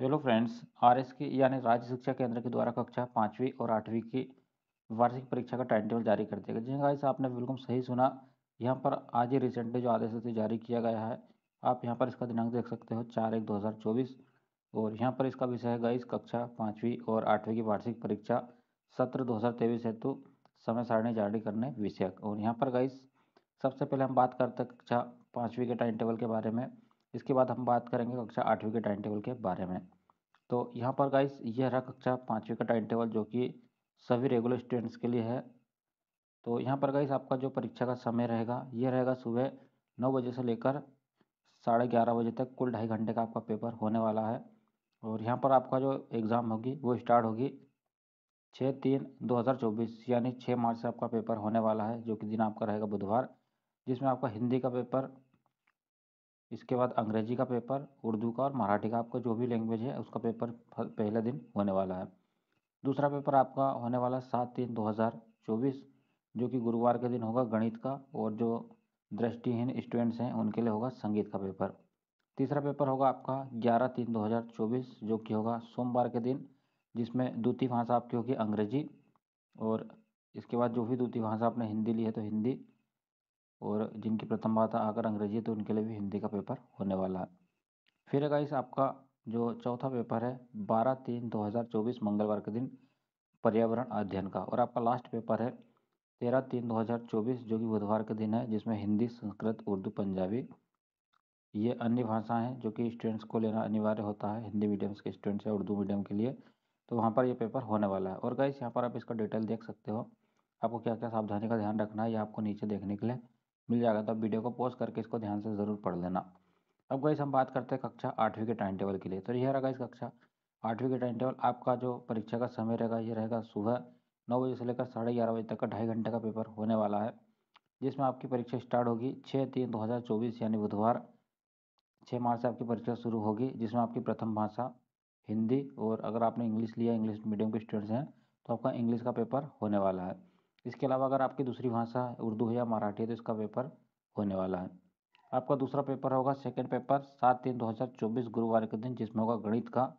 hello friends R S के यानी राज्य शिक्षा केंद्र के द्वारा कक्षा पाँचवीं और आठवीं की वार्षिक परीक्षा का टाइम टेबल जारी कर दिया गया जी गाइस हाँ आपने बिल्कुल सही सुना यहाँ पर आज ही रिसेंटली जो आदेश है जारी किया गया है आप यहाँ पर इसका दिनांक देख सकते हो चार एक दो हज़ार चौबीस और यहाँ पर इसका विषय है गाइस कक्षा पाँचवीं और आठवीं की वार्षिक परीक्षा सत्र दो हज़ार तेईस हेतु समय सारणी जारी करने विषयक और यहाँ पर गाइस सबसे पहले हम बात करते हैं कक्षा पाँचवीं के टाइम टेबल के बारे में इसके बाद हम बात करेंगे कक्षा आठवीं के टाइम टेबल के बारे में तो यहाँ पर गाइस यह रहा कक्षा पाँचवीं का टाइम टेबल जो कि सभी रेगुलर स्टूडेंट्स के लिए है तो यहाँ पर गाइस आपका जो परीक्षा का समय रहेगा यह रहेगा सुबह नौ बजे से लेकर साढ़े ग्यारह बजे तक कुल ढाई घंटे का आपका पेपर होने वाला है और यहाँ पर आपका जो एग्ज़ाम होगी वो स्टार्ट होगी छः तीन दो हज़ार चौबीस यानी छः मार्च से आपका पेपर होने वाला है जो कि दिन आपका रहेगा बुधवार जिसमें आपका हिंदी का पेपर इसके बाद अंग्रेजी का पेपर उर्दू का और मराठी का आपका जो भी लैंग्वेज है उसका पेपर पहला दिन होने वाला है दूसरा पेपर आपका होने वाला सात तीन दो हज़ार चौबीस जो कि गुरुवार के दिन होगा गणित का और जो दृष्टिहीन स्टूडेंट्स हैं उनके लिए होगा संगीत का पेपर तीसरा पेपर होगा आपका ग्यारह तीन दो हज़ार चौबीस जो कि होगा सोमवार के दिन जिसमें द्वितीय भाषा आपकी होगी अंग्रेजी और इसके बाद जो भी द्वितीय भाषा आपने हिंदी ली है तो हिंदी और जिनकी प्रथम बात अगर अंग्रेजी है तो उनके लिए भी हिंदी का पेपर होने वाला है फिर है गाइस आपका जो चौथा पेपर है बारह तीन दो हज़ार चौबीस मंगलवार के दिन पर्यावरण अध्ययन का और आपका लास्ट पेपर है तेरह तीन दो हज़ार चौबीस जो कि बुधवार के दिन है जिसमें हिंदी संस्कृत उर्दू पंजाबी ये अन्य भाषाएं हैं जो कि स्टूडेंट्स को लेना अनिवार्य होता है हिंदी मीडियम्स के स्टूडेंट्स या उर्दू मीडियम के लिए तो वहाँ पर ये पेपर होने वाला है और गाइस यहाँ पर आप इसका डिटेल देख सकते हो आपको क्या क्या सावधानी का ध्यान रखना है ये आपको नीचे देखने के लिए मिल जाएगा तो आप वीडियो को पॉज करके इसको ध्यान से ज़रूर पढ़ लेना अब गाइस हम बात करते हैं कक्षा आठवीं के टाइम टेबल के लिए तो यह रहेगा इस कक्षा आठवीं के टाइम टेबल आपका जो परीक्षा का समय रहेगा ये रहेगा सुबह नौ बजे से लेकर साढ़े ग्यारह बजे तक का ढाई घंटे का पेपर होने वाला है जिसमें आपकी परीक्षा स्टार्ट होगी छः तीन दो हज़ार चौबीस यानी बुधवार छः मार्च से आपकी परीक्षा शुरू होगी जिसमें आपकी प्रथम भाषा हिंदी और अगर आपने इंग्लिश लिया इंग्लिश मीडियम के स्टूडेंट्स हैं तो आपका इंग्लिश का पेपर होने वाला है इसके अलावा अगर आपकी दूसरी भाषा उर्दू है या मराठी है तो इसका पेपर होने वाला है आपका दूसरा पेपर होगा सेकेंड पेपर सात तीन दो हज़ार चौबीस गुरुवार के दिन जिसमें होगा गणित का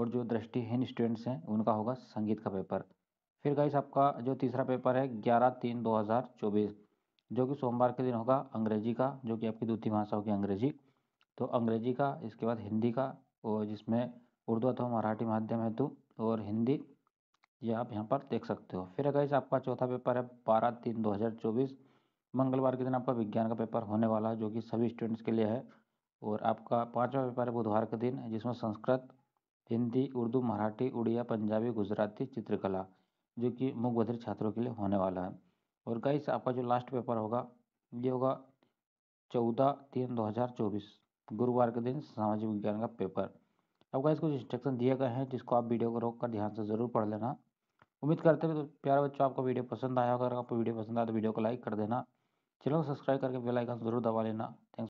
और जो दृष्टिहीन स्टूडेंट्स हैं उनका होगा संगीत का पेपर फिर गाइस आपका जो तीसरा पेपर है ग्यारह तीन दो हज़ार चौबीस जो कि सोमवार के दिन होगा अंग्रेजी का जो कि आपकी दूसरी भाषा होगी अंग्रेजी तो अंग्रेजी का इसके बाद हिंदी का और जिसमें उर्दू अथवा मराठी माध्यम है तो और हिंदी ये आप यहाँ पर देख सकते हो फिर अगर आपका चौथा पेपर है बारह तीन दो हज़ार चौबीस मंगलवार के दिन आपका विज्ञान का पेपर होने वाला है जो कि सभी स्टूडेंट्स के लिए है और आपका पाँचवा पेपर है बुधवार के दिन जिसमें संस्कृत हिंदी उर्दू मराठी उड़िया पंजाबी गुजराती चित्रकला जो कि मुख बधिर छात्रों के लिए होने वाला है और गाइस आपका जो लास्ट पेपर होगा ये होगा चौदह तीन दो हज़ार चौबीस गुरुवार के दिन सामाजिक विज्ञान का पेपर अब गाइस कुछ इंस्ट्रक्शन दिए गए हैं जिसको आप वीडियो को रोक कर ध्यान से ज़रूर पढ़ लेना उम्मीद करते हैं तो प्यारे बच्चों आपको वीडियो पसंद आया अगर आपको वीडियो पसंद आया तो वीडियो को लाइक कर देना चैनल को सब्सक्राइब करके बेल आइकन जरूर दबा लेना थैंक्स